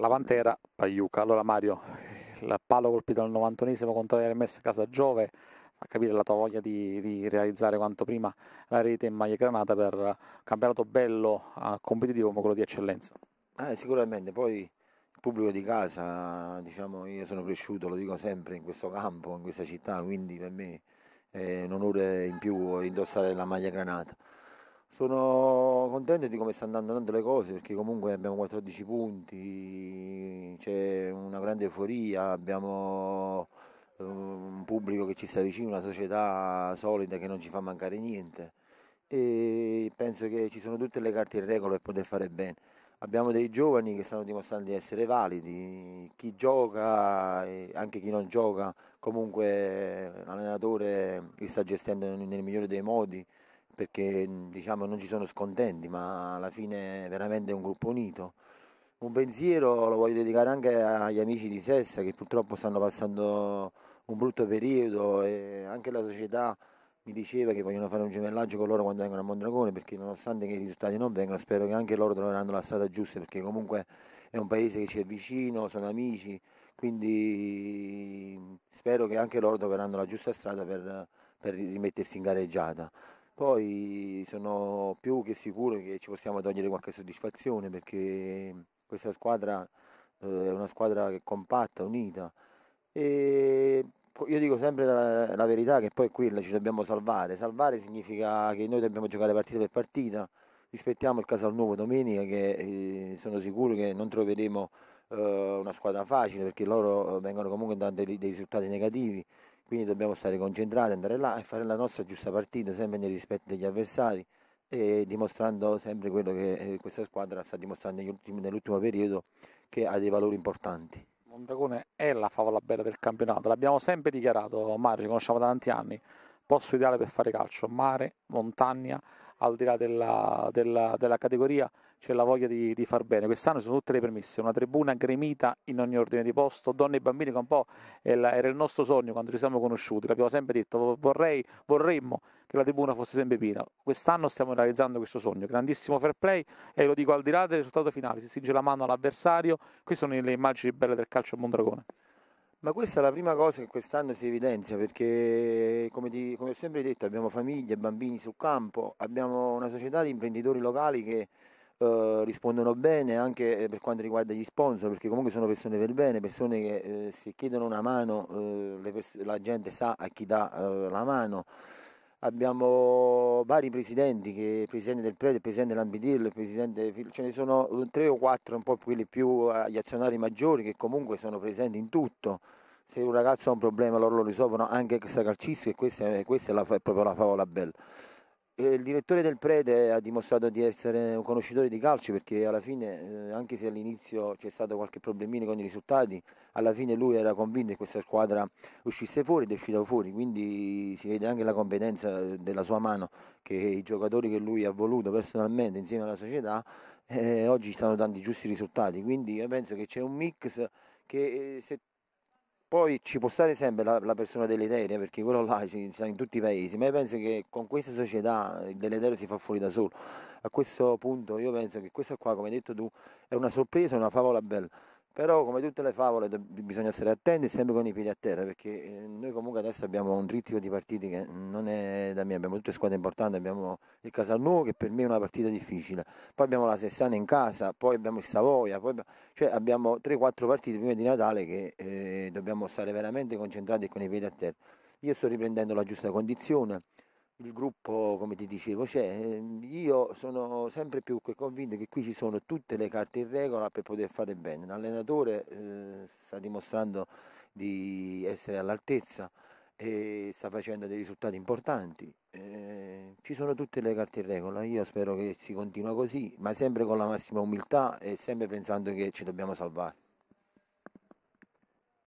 la Pantera Paiuca. Allora Mario, il palo colpito al 91esimo contro l'RMS Casagiove fa capire la tua voglia di, di, realizzare quanto prima la rete in maglia granata per un campionato bello, eh, competitivo come quello di eccellenza. Eh, sicuramente, poi il pubblico di casa, diciamo, io sono cresciuto, lo dico sempre, in questo campo, in questa città, quindi per me è un onore in più indossare la maglia granata. Sono contento di come stanno andando le cose perché comunque abbiamo 14 punti, c'è una grande euforia, abbiamo eh, un pubblico che ci sta vicino, una società solida che non ci fa mancare niente e penso che ci sono tutte le carte in regola per poter fare bene. Abbiamo dei giovani che stanno dimostrando di essere validi, chi gioca e anche chi non gioca, comunque eh, l'allenatore li sta gestendo nel migliore dei modi perché diciamo, non ci sono scontenti, ma alla fine è veramente un gruppo unito. Un pensiero lo voglio dedicare anche agli amici di Sessa che purtroppo stanno passando un brutto periodo e anche la società mi diceva che vogliono fare un gemellaggio con loro quando vengono a Mondragone perché nonostante che i risultati non vengano spero che anche loro troveranno la strada giusta perché comunque è un paese che ci è vicino, sono amici, quindi spero che anche loro troveranno la giusta strada per, per rimettersi in gareggiata. Poi sono più che sicuro che ci possiamo togliere qualche soddisfazione perché questa squadra eh, è una squadra compatta, unita e io dico sempre la, la, verità che poi è quella, ci dobbiamo salvare. Salvare significa che noi dobbiamo giocare partita per partita, rispettiamo il Casal Nuovo domenica che eh, sono sicuro che non troveremo eh, una squadra facile perché loro vengono comunque dando dei, dei risultati negativi quindi dobbiamo stare concentrati, andare là e fare la nostra giusta partita, sempre nel rispetto degli avversari e dimostrando sempre quello che eh, questa squadra sta dimostrando ultimi, nell'ultimo periodo che ha dei valori importanti. Mondragone è la favola bella del campionato, l'abbiamo sempre dichiarato Mario, ci conosciamo da tanti anni, posto ideale per fare calcio, mare, montagna, al di là della, della, della categoria c'è la voglia di, di, far bene. Quest'anno sono tutte le permesse, una tribuna gremita in ogni ordine di posto, donne e bambini che un po' era il nostro sogno quando ci siamo conosciuti, l'abbiamo sempre detto, vorrei, vorremmo che la tribuna fosse sempre piena. Quest'anno stiamo realizzando questo sogno, grandissimo fair play e lo dico al di là del risultato finale, si stringe la mano all'avversario, queste sono le immagini belle del calcio a Mondragone. Ma questa è la prima cosa che quest'anno si evidenzia perché, come, ti, come, ho sempre detto, abbiamo famiglie, bambini sul campo, abbiamo una società di imprenditori locali che eh, rispondono bene anche eh, per quanto riguarda gli sponsor, perché comunque sono persone per bene, persone che eh, se chiedono una mano eh, la gente sa a chi dà eh, la mano abbiamo vari presidenti, che, il presidente del Prete, il presidente dell'Ambidirlo, il presidente, ce ne sono tre o quattro, un po' quelli più eh, gli azionari maggiori che comunque sono presenti in tutto. Se un ragazzo ha un problema loro lo risolvono anche extracalcistico e questa, questa è, la, è proprio la favola bella. Eh, il direttore del Prete ha dimostrato di essere un conoscitore di calcio perché alla fine, eh, anche se all'inizio c'è stato qualche problemino con i risultati, alla fine lui era convinto che questa squadra uscisse fuori ed è uscita fuori, quindi si vede anche la competenza della sua mano che i giocatori che lui ha voluto personalmente insieme alla società eh, oggi stanno dando i giusti risultati, quindi io penso che c'è un mix che eh, se poi ci può stare sempre la, la persona deleteria, perché quello là ci sta in tutti i paesi, ma io penso che con questa società il deleterio si fa fuori da solo. A questo punto io penso che questa qua, come hai detto tu, è una sorpresa, una favola bella. Però come tutte le favole bisogna stare attenti sempre con i piedi a terra perché ehm, noi comunque adesso abbiamo un ritmo di partite che non è da me, abbiamo tutte squadre importanti, abbiamo il Casalnuovo che per me è una partita difficile, poi abbiamo la Sessana in casa, poi abbiamo il Savoia, poi abbiamo, cioè abbiamo 3-4 partite prima di Natale che eh, dobbiamo stare veramente concentrati con i piedi a terra. Io sto riprendendo la giusta condizione, il gruppo, come ti dicevo, c'è. Ehm, io sono sempre più convinto che qui ci sono tutte le carte in regola per poter fare bene. L'allenatore eh, sta dimostrando di essere all'altezza e sta facendo dei risultati importanti. Eh, ci sono tutte le carte in regola, io spero che si continua così, ma sempre con la massima umiltà e sempre pensando che ci dobbiamo salvare.